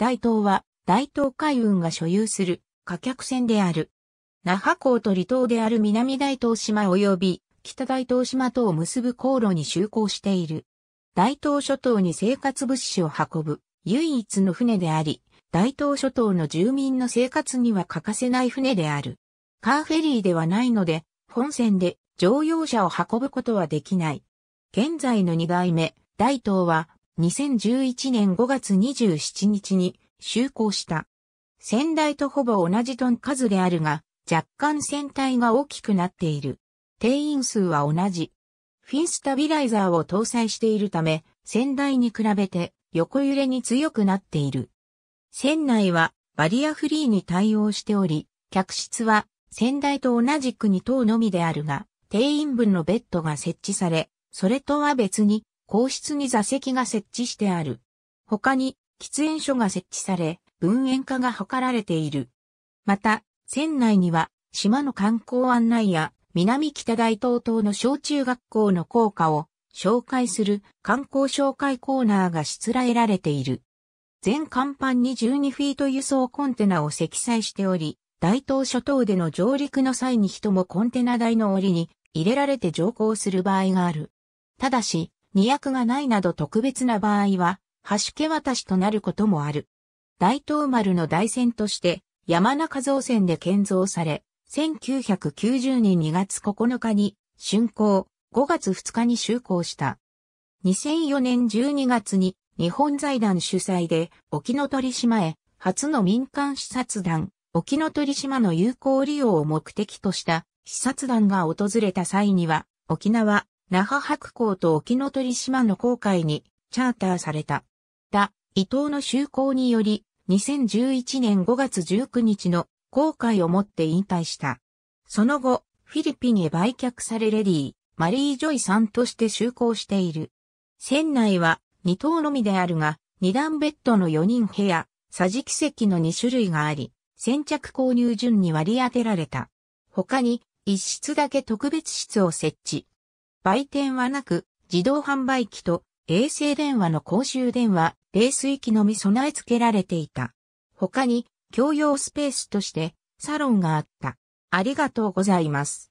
大東は大東海運が所有する貨客船である。那覇港と離島である南大東島及び北大東島とを結ぶ航路に就航している。大東諸島に生活物資を運ぶ唯一の船であり、大東諸島の住民の生活には欠かせない船である。カーフェリーではないので、本船で乗用車を運ぶことはできない。現在の2代目、大東は2011年5月27日に就航した。先代とほぼ同じトン数であるが、若干船体が大きくなっている。定員数は同じ。フィンスタビライザーを搭載しているため、先代に比べて横揺れに強くなっている。船内はバリアフリーに対応しており、客室は先代と同じく2等のみであるが、定員分のベッドが設置され、それとは別に皇室に座席が設置してある。他に、喫煙所が設置され、分煙化が図られている。また、船内には、島の観光案内や、南北大東等の小中学校の校歌を紹介する観光紹介コーナーがしつらえられている。全甲板に12フィート輸送コンテナを積載しており、大東諸島での上陸の際に人もコンテナ台の檻に入れられて乗降する場合がある。ただし、二役がないなど特別な場合は、橋家渡しとなることもある。大東丸の大戦として、山中造船で建造され、1990年2月9日に、竣工、5月2日に就航した。2004年12月に、日本財団主催で、沖ノ鳥島へ、初の民間視察団、沖ノ鳥島の有効利用を目的とした、視察団が訪れた際には、沖縄、那覇白港と沖ノ鳥島の航海にチャーターされた。だ、伊藤の就航により、2011年5月19日の航海をもって引退した。その後、フィリピンへ売却されレディー、マリー・ジョイさんとして就航している。船内は2等のみであるが、2段ベッドの4人部屋、桟敷席の2種類があり、先着購入順に割り当てられた。他に、一室だけ特別室を設置。売店はなく、自動販売機と衛星電話の公衆電話、冷水機のみ備え付けられていた。他に、共用スペースとして、サロンがあった。ありがとうございます。